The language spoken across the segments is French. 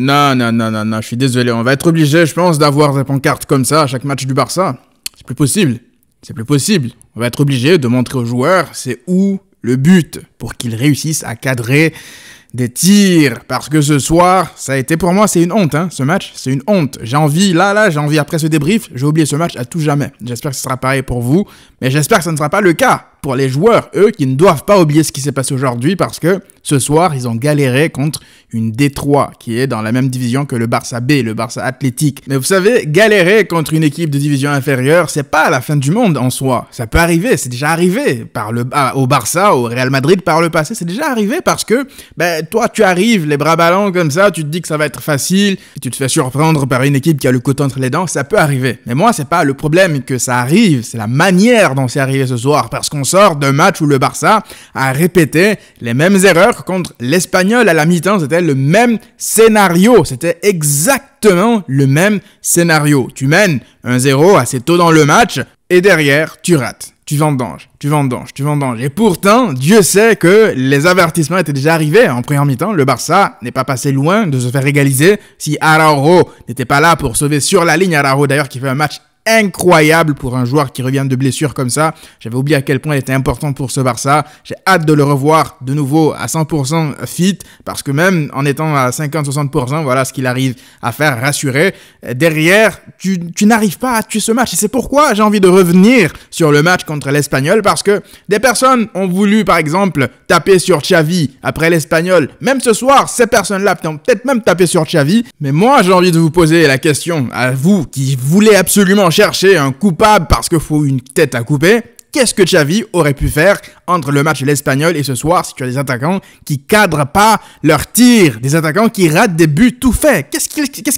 Non, non, non, non, non, je suis désolé. On va être obligé, je pense, d'avoir des pancartes comme ça à chaque match du Barça. C'est plus possible. C'est plus possible. On va être obligé de montrer aux joueurs c'est où le but pour qu'ils réussissent à cadrer des tirs. Parce que ce soir, ça a été pour moi, c'est une honte, hein, ce match. C'est une honte. J'ai envie, là, là, j'ai envie après ce débrief, j'ai oublié ce match à tout jamais. J'espère que ce sera pareil pour vous. Mais j'espère que ce ne sera pas le cas pour les joueurs, eux, qui ne doivent pas oublier ce qui s'est passé aujourd'hui parce que ce soir, ils ont galéré contre une D3 qui est dans la même division que le Barça B, le Barça Athlétique. Mais vous savez, galérer contre une équipe de division inférieure, c'est pas la fin du monde en soi. Ça peut arriver, c'est déjà arrivé par le, ah, au Barça, au Real Madrid par le passé, c'est déjà arrivé parce que ben, toi, tu arrives les bras ballants comme ça, tu te dis que ça va être facile, tu te fais surprendre par une équipe qui a le couteau entre les dents, ça peut arriver. Mais moi, c'est pas le problème que ça arrive, c'est la manière dont c'est arrivé ce soir parce qu'on sort d'un match où le Barça a répété les mêmes erreurs contre l'Espagnol à la mi-temps. C'était le même scénario. C'était exactement le même scénario. Tu mènes un 0 assez tôt dans le match et derrière, tu rates tu vendanges, tu vendanges, tu vendanges. Et pourtant, Dieu sait que les avertissements étaient déjà arrivés en première mi-temps. Le Barça n'est pas passé loin de se faire égaliser si Araujo n'était pas là pour sauver sur la ligne. Araujo d'ailleurs qui fait un match incroyable pour un joueur qui revient de blessure comme ça. J'avais oublié à quel point il était important pour ce Barça. J'ai hâte de le revoir de nouveau à 100% fit parce que même en étant à 50-60%, voilà ce qu'il arrive à faire, rassurer. Derrière, tu, n'arrives pas à tuer ce match. Et c'est pourquoi j'ai envie de revenir sur le match contre l'Espagnol parce que des personnes ont voulu, par exemple, taper sur Xavi après l'Espagnol. Même ce soir, ces personnes-là ont peut-être même tapé sur Xavi. Mais moi, j'ai envie de vous poser la question à vous qui voulez absolument chercher un coupable parce qu'il faut une tête à couper, qu'est-ce que Xavi aurait pu faire entre le match de l'Espagnol et ce soir si tu as des attaquants qui cadrent pas leurs tirs, des attaquants qui ratent des buts tout faits Qu'est-ce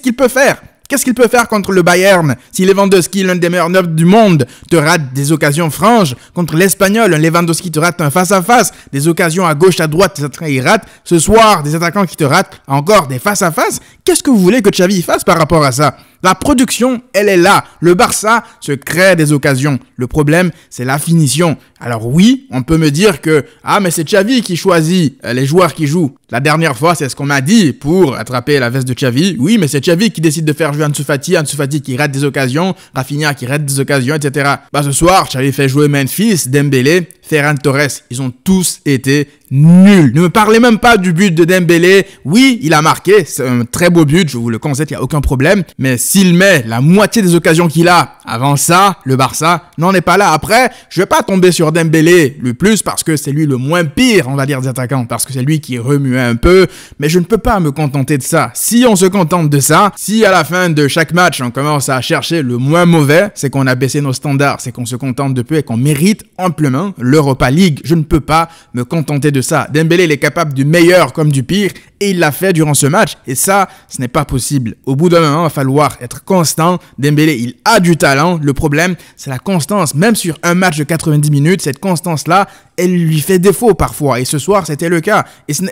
qu'il peut faire Qu'est-ce qu'il peut faire contre le Bayern Si Lewandowski, l'un des meilleurs neufs du monde, te rate des occasions franges contre l'Espagnol, un Lewandowski te rate un face-à-face, des occasions à gauche, à droite, il rate. Ce soir, des attaquants qui te ratent encore des face-à-face. Qu'est-ce que vous voulez que Xavi fasse par rapport à ça la production, elle est là. Le Barça se crée des occasions. Le problème, c'est la finition. Alors oui, on peut me dire que ah mais c'est Xavi qui choisit euh, les joueurs qui jouent. La dernière fois, c'est ce qu'on m'a dit pour attraper la veste de Xavi. Oui, mais c'est Xavi qui décide de faire jouer Ansu Fati, Ansu Fati qui rate des occasions, Rafinha qui rate des occasions, etc. Bah ce soir, Xavi fait jouer Memphis, Dembélé, Ferran Torres. Ils ont tous été nuls. Ne me parlez même pas du but de Dembélé. Oui, il a marqué, c'est un très beau but, je vous le conseille, il n'y a aucun problème. Mais s'il met la moitié des occasions qu'il a avant ça, le Barça n'en est pas là. Après, je vais pas tomber sur Dembélé le plus parce que c'est lui le moins pire, on va dire, des attaquants, parce que c'est lui qui remuait un peu, mais je ne peux pas me contenter de ça. Si on se contente de ça, si à la fin de chaque match on commence à chercher le moins mauvais, c'est qu'on a baissé nos standards, c'est qu'on se contente de peu et qu'on mérite amplement l'Europa League. Je ne peux pas me contenter de ça. Dembélé, il est capable du meilleur comme du pire et il l'a fait durant ce match et ça, ce n'est pas possible. Au bout d'un moment, il va falloir être constant. Dembélé, il a du talent. Le problème, c'est la constance. Même sur un match de 90 minutes, cette constance-là elle lui fait défaut parfois. Et ce soir, c'était le cas. Et ce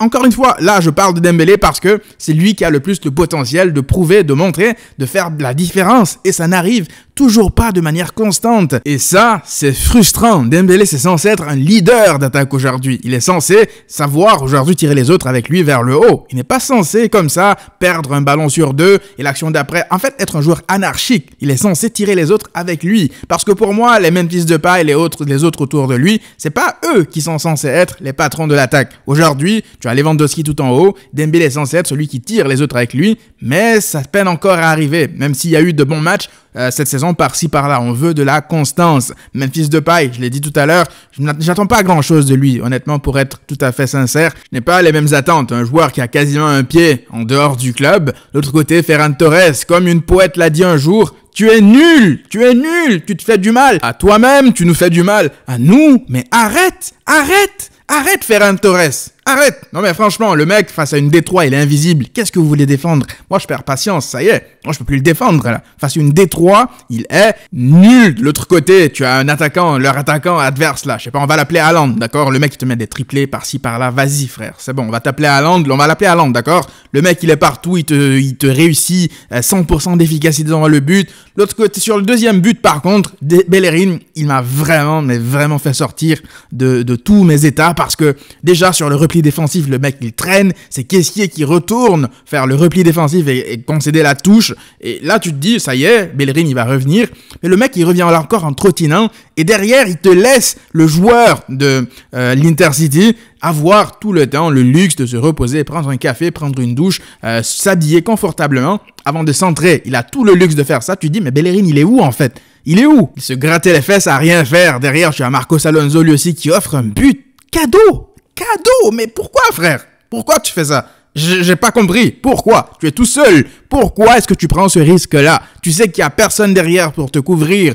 encore une fois, là, je parle de Dembélé parce que c'est lui qui a le plus le potentiel de prouver, de montrer, de faire la différence. Et ça n'arrive toujours pas de manière constante. Et ça, c'est frustrant. Dembélé, c'est censé être un leader d'attaque aujourd'hui. Il est censé savoir aujourd'hui tirer les autres avec lui vers le haut. Il n'est pas censé, comme ça, perdre un ballon sur deux et l'action d'après. En fait, être un joueur anarchique. Il est censé tirer les autres avec lui. Parce que pour moi, les mêmes pistes de et les autres, les autres autour de lui, c'est c'est pas eux qui sont censés être les patrons de l'attaque. Aujourd'hui, tu as Lewandowski tout en haut, Dembélé est censé être celui qui tire les autres avec lui, mais ça peine encore à arriver. Même s'il y a eu de bons matchs, euh, cette saison par-ci par-là. On veut de la constance. Memphis Depay, je l'ai dit tout à l'heure, je pas grand-chose de lui, honnêtement, pour être tout à fait sincère. Je n'ai pas les mêmes attentes. Un joueur qui a quasiment un pied en dehors du club. L'autre côté, Ferran Torres, comme une poète l'a dit un jour, tu es nul, tu es nul, tu te fais du mal à toi-même, tu nous fais du mal à nous, mais arrête, arrête, arrête Ferran Torres. Arrête Non mais franchement, le mec face à une Détroit, il est invisible. Qu'est-ce que vous voulez défendre Moi, je perds patience, ça y est. Moi, je peux plus le défendre là. Face à une D3, il est nul. De l'autre côté, tu as un attaquant, leur attaquant adverse là. Je sais pas, on va l'appeler Allende, d'accord Le mec, il te met des triplés par-ci par-là. Vas-y, frère. C'est bon, on va t'appeler Allende. On va l'appeler Allende, d'accord Le mec, il est partout, il te, réussit 100% euh, d'efficacité dans le but. L'autre côté, sur le deuxième but, par contre, Bellerin, il m'a vraiment, mais vraiment fait sortir de tous mes états parce que déjà sur le repli défensif, le mec il traîne, c'est caissiers qui retourne faire le repli défensif et, concéder la touche. Et là tu te dis, ça y est, Bellerin il va revenir. Mais le mec il revient là encore en trottinant et derrière il te laisse le joueur de euh, l'Intercity avoir tout le temps le luxe de se reposer, prendre un café, prendre une douche, euh, s'habiller confortablement avant de s'entrer, Il a tout le luxe de faire ça. Tu te dis, mais Bellerin il est où en fait il est où Il se grattait les fesses à rien faire. Derrière, tu as Marcos Alonso lui aussi qui offre un but cadeau cadeau. Mais pourquoi, frère Pourquoi tu fais ça J'ai pas compris. Pourquoi Tu es tout seul. Pourquoi est-ce que tu prends ce risque-là Tu sais qu'il n'y a personne derrière pour te couvrir.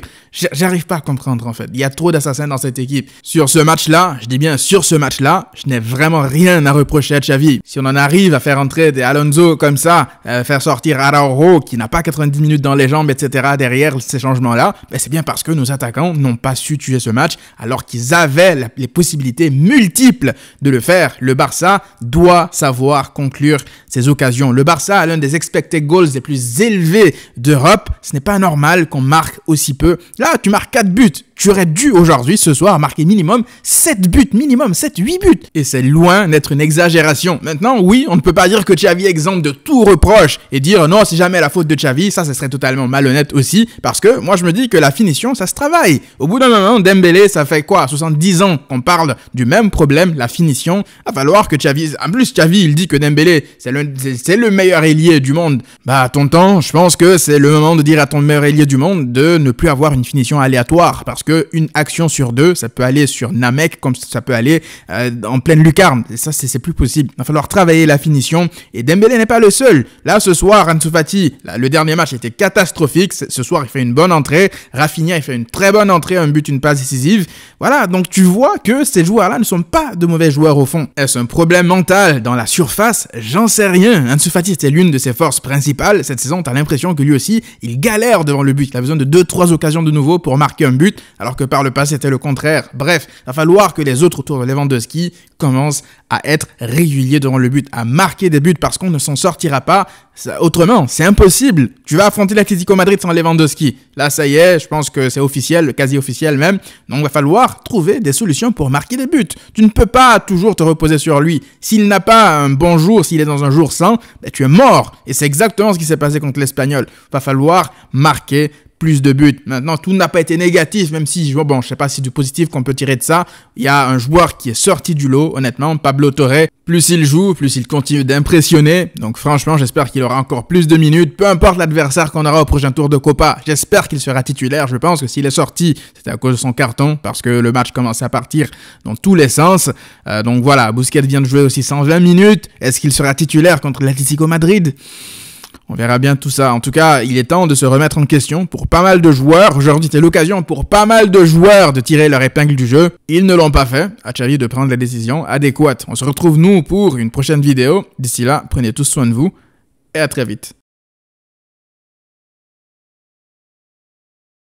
J'arrive pas à comprendre en fait. Il y a trop d'assassins dans cette équipe. Sur ce match-là, je dis bien sur ce match-là, je n'ai vraiment rien à reprocher à Xavi. Si on en arrive à faire entrer des Alonso comme ça, euh, faire sortir Araujo qui n'a pas 90 minutes dans les jambes, etc. derrière ces changements-là, ben, c'est bien parce que nos attaquants n'ont pas su tuer ce match alors qu'ils avaient les possibilités multiples de le faire. Le Barça doit savoir conclure ses occasions. Le Barça a l'un des expectés goals les plus élevés d'Europe. Ce n'est pas normal qu'on marque aussi peu. Là, tu marques 4 buts tu aurais dû aujourd'hui, ce soir, marquer minimum 7 buts, minimum 7, 8 buts. Et c'est loin d'être une exagération. Maintenant, oui, on ne peut pas dire que Xavi est de tout reproche et dire non, c'est jamais la faute de Xavi, ça, ce serait totalement malhonnête aussi, parce que moi, je me dis que la finition, ça se travaille. Au bout d'un moment, Dembélé, ça fait quoi 70 ans qu'on parle du même problème, la finition, à falloir que Xavi... En plus, Xavi, il dit que Dembélé, c'est le, le meilleur ailier du monde. Bah, ton temps. je pense que c'est le moment de dire à ton meilleur ailier du monde de ne plus avoir une finition aléatoire, parce que une action sur deux, ça peut aller sur Namek comme ça peut aller euh, en pleine lucarne. ça, c'est plus possible. Il va falloir travailler la finition. Et Dembélé n'est pas le seul. Là, ce soir, Ansu Fati, le dernier match était catastrophique. Ce soir, il fait une bonne entrée. Rafinha, il fait une très bonne entrée, un but, une passe décisive. Voilà, donc tu vois que ces joueurs-là ne sont pas de mauvais joueurs au fond. Est-ce un problème mental dans la surface J'en sais rien. Ansu Fati, c'était l'une de ses forces principales. Cette saison, t'as l'impression que lui aussi, il galère devant le but. Il a besoin de deux, trois occasions de nouveau pour marquer un but alors que par le passé c'était le contraire. Bref, il va falloir que les autres autour de Lewandowski commencent à être réguliers devant le but, à marquer des buts parce qu'on ne s'en sortira pas autrement. C'est impossible. Tu vas affronter l'Atlético Madrid sans Lewandowski. Là, ça y est, je pense que c'est officiel, quasi officiel même. Donc, il va falloir trouver des solutions pour marquer des buts. Tu ne peux pas toujours te reposer sur lui. S'il n'a pas un bon jour, s'il est dans un jour sans, ben, tu es mort. Et c'est exactement ce qui s'est passé contre l'Espagnol. Il Va falloir marquer plus de buts. Maintenant, tout n'a pas été négatif, même si, bon, je sais pas si du positif qu'on peut tirer de ça. Il y a un joueur qui est sorti du lot, honnêtement, Pablo Torre. Plus il joue, plus il continue d'impressionner. Donc, franchement, j'espère qu'il aura encore plus de minutes, peu importe l'adversaire qu'on aura au prochain tour de Copa. J'espère qu'il sera titulaire. Je pense que s'il est sorti, c'est à cause de son carton, parce que le match commence à partir dans tous les sens. Euh, donc voilà, Busquets vient de jouer aussi 120 minutes. Est-ce qu'il sera titulaire contre l'Atlético Madrid? On verra bien tout ça. En tout cas, il est temps de se remettre en question pour pas mal de joueurs. Aujourd'hui, c'est l'occasion pour pas mal de joueurs de tirer leur épingle du jeu. Ils ne l'ont pas fait. À Chavi de prendre la décision adéquate. On se retrouve nous pour une prochaine vidéo. D'ici là, prenez tous soin de vous et à très vite.